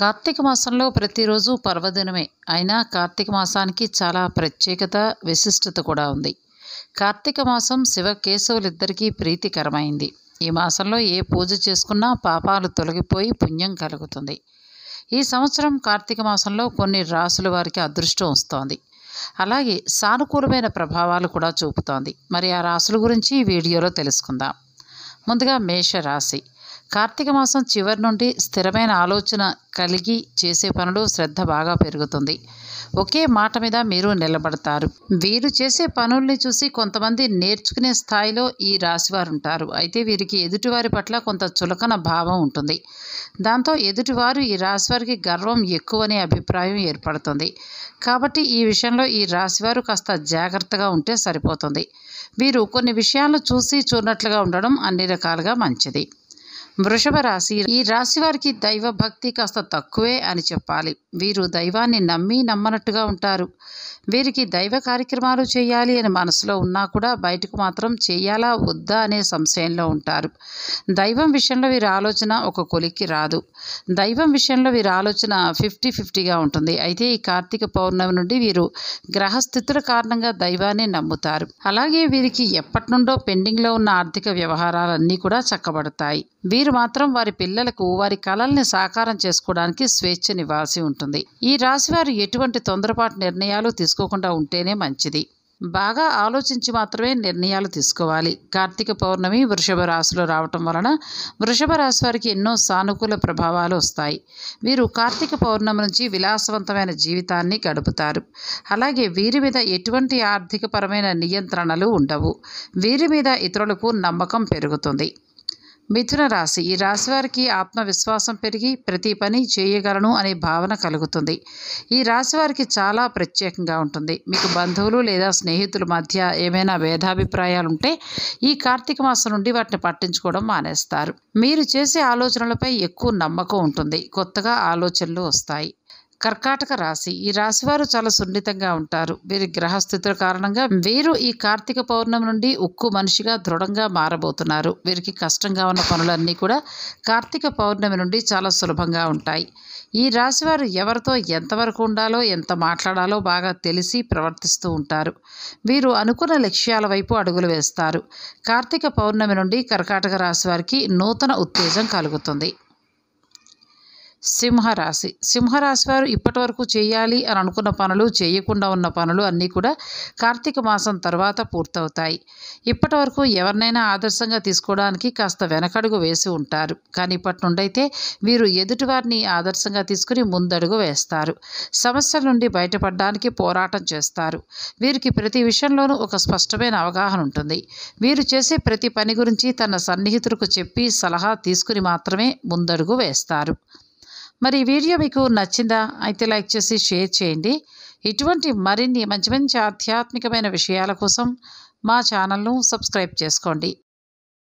కార్తీక మాసంలో ప్రతిరోజు పర్వదినమే అయినా కార్తీక మాసానికి చాలా ప్రత్యేకత విశిష్టత కూడా ఉంది కార్తీక మాసం శివ కేశవులిద్దరికీ ప్రీతికరమైంది ఈ మాసంలో ఏ పూజ చేసుకున్నా పాపాలు తొలగిపోయి పుణ్యం కలుగుతుంది ఈ సంవత్సరం కార్తీక మాసంలో కొన్ని రాసుల వారికి అదృష్టం వస్తోంది అలాగే సానుకూలమైన ప్రభావాలు కూడా చూపుతోంది మరి ఆ రాసుల గురించి ఈ వీడియోలో తెలుసుకుందాం ముందుగా మేషరాశి కార్తీక మాసం చివరి నుండి స్థిరమైన ఆలోచన కలిగి చేసే పనులు శ్రద్ధ బాగా పెరుగుతుంది ఒకే మాట మీద మీరు నిలబడతారు వీరు చేసే పనుల్ని చూసి కొంతమంది నేర్చుకునే స్థాయిలో ఈ రాశివారు ఉంటారు అయితే వీరికి ఎదుటివారి పట్ల కొంత చులకన భావం ఉంటుంది దాంతో ఎదుటివారు ఈ రాశివారికి గర్వం ఎక్కువనే అభిప్రాయం ఏర్పడుతుంది కాబట్టి ఈ విషయంలో ఈ రాశివారు కాస్త జాగ్రత్తగా ఉంటే సరిపోతుంది వీరు కొన్ని విషయాలు చూసి చూడనట్లుగా ఉండడం అన్ని రకాలుగా మంచిది వృషభ రాశి ఈ రాశి వారికి దైవ భక్తి కాస్త తక్కువే అని చెప్పాలి వీరు దైవాన్ని నమ్మి నమ్మనట్టుగా ఉంటారు వీరికి దైవ కార్యక్రమాలు చేయాలి అని మనసులో ఉన్నా కూడా బయటకు మాత్రం చేయాలా వద్దా అనే సంశయంలో ఉంటారు దైవం విషయంలో వీరి ఆలోచన ఒక కొలిక్కి రాదు దైవం విషయంలో వీరి ఆలోచన ఫిఫ్టీ ఫిఫ్టీగా ఉంటుంది అయితే ఈ కార్తీక పౌర్ణమి నుండి వీరు గ్రహస్థితుల కారణంగా దైవాన్ని నమ్ముతారు అలాగే వీరికి ఎప్పటి నుండో పెండింగ్లో ఉన్న ఆర్థిక వ్యవహారాలన్నీ కూడా చక్కబడతాయి వీరు మాత్రం వారి పిల్లలకు వారి కళల్ని సాకారం చేసుకోవడానికి స్వేచ్ఛ నివాసి ఉంటుంది ఈ రాశివారు ఎటువంటి తొందరపాటు నిర్ణయాలు తీసుకు చేసుకోకుండా ఉంటేనే మంచిది బాగా ఆలోచించి మాత్రమే నిర్ణయాలు తీసుకోవాలి కార్తీక పౌర్ణమి వృషభ రాశిలో రావటం వలన వృషభ రాశి వారికి ఎన్నో సానుకూల ప్రభావాలు వస్తాయి వీరు కార్తీక పౌర్ణమి నుంచి విలాసవంతమైన జీవితాన్ని గడుపుతారు అలాగే వీరి మీద ఎటువంటి ఆర్థికపరమైన నియంత్రణలు ఉండవు వీరి మీద ఇతరులకు నమ్మకం పెరుగుతుంది మిథున రాశి ఈ రాశి వారికి ఆత్మవిశ్వాసం పెరిగి ప్రతి పని చేయగలను అనే భావన కలుగుతుంది ఈ రాశి వారికి చాలా ప్రత్యేకంగా ఉంటుంది మీకు బంధువులు లేదా స్నేహితుల మధ్య ఏమైనా భేదాభిప్రాయాలు ఉంటే ఈ కార్తీక మాసం నుండి వాటిని పట్టించుకోవడం మానేస్తారు మీరు చేసే ఆలోచనలపై ఎక్కువ నమ్మకం ఉంటుంది కొత్తగా ఆలోచనలు వస్తాయి కర్కాటక రాశి ఈ రాశి వారు చాలా సున్నితంగా ఉంటారు వీరి గ్రహస్థితుల కారణంగా వీరు ఈ కార్తీక పౌర్ణమి నుండి ఉక్కు మనిషిగా దృఢంగా మారబోతున్నారు వీరికి కష్టంగా ఉన్న పనులన్నీ కూడా కార్తీక పౌర్ణమి నుండి చాలా సులభంగా ఉంటాయి ఈ రాశివారు ఎవరితో ఎంతవరకు ఉండాలో ఎంత మాట్లాడాలో బాగా తెలిసి ప్రవర్తిస్తూ ఉంటారు వీరు అనుకున్న లక్ష్యాల వైపు అడుగులు వేస్తారు కార్తీక పౌర్ణమి నుండి కర్కాటక రాశి వారికి నూతన ఉత్తేజం కలుగుతుంది సింహరాశి సింహరాశి వారు ఇప్పటి వరకు చేయాలి అని అనుకున్న పనులు చేయకుండా ఉన్న పనులు అన్నీ కూడా కార్తీక మాసం తర్వాత పూర్తవుతాయి ఇప్పటి వరకు ఎవరినైనా ఆదర్శంగా తీసుకోవడానికి కాస్త వెనకడుగు వేసి ఉంటారు కానీ ఇప్పటి నుండైతే వీరు ఎదుటివారిని ఆదర్శంగా తీసుకుని ముందడుగు వేస్తారు సమస్యల నుండి బయటపడడానికి పోరాటం చేస్తారు వీరికి ప్రతి విషయంలోనూ ఒక స్పష్టమైన అవగాహన ఉంటుంది వీరు చేసే ప్రతి పని గురించి తన సన్నిహితులకు చెప్పి సలహా తీసుకుని మాత్రమే ముందడుగు వేస్తారు మరి ఈ వీడియో మీకు నచ్చిందా అయితే లైక్ చేసి షేర్ చేయండి ఇటువంటి మరిన్ని మంచి మంచి ఆధ్యాత్మికమైన విషయాల కోసం మా ఛానల్ను సబ్స్క్రైబ్ చేసుకోండి